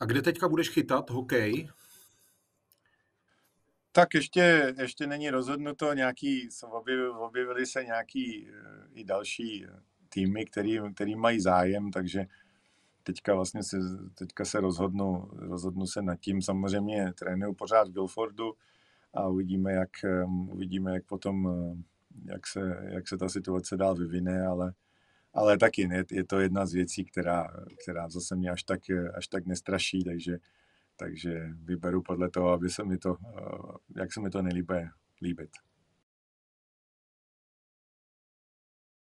A kde teďka budeš chytat hokej? Tak ještě, ještě není rozhodnuto, nějaký, objevili, objevili se nějaký eh, i další eh, týmy, který, který mají zájem, takže teďka vlastně se, teďka se rozhodnu, rozhodnu se nad tím. Samozřejmě trénuju pořád v Guilfordu a uvidíme, jak, eh, uvidíme, jak potom, jak se, jak se ta situace dál vyvine, ale ale taky ne. je to jedna z věcí, která, která zase mě až tak, až tak nestraší, takže, takže vyberu podle toho, aby se mi to, eh, jak se mi to nelíbí, líbit.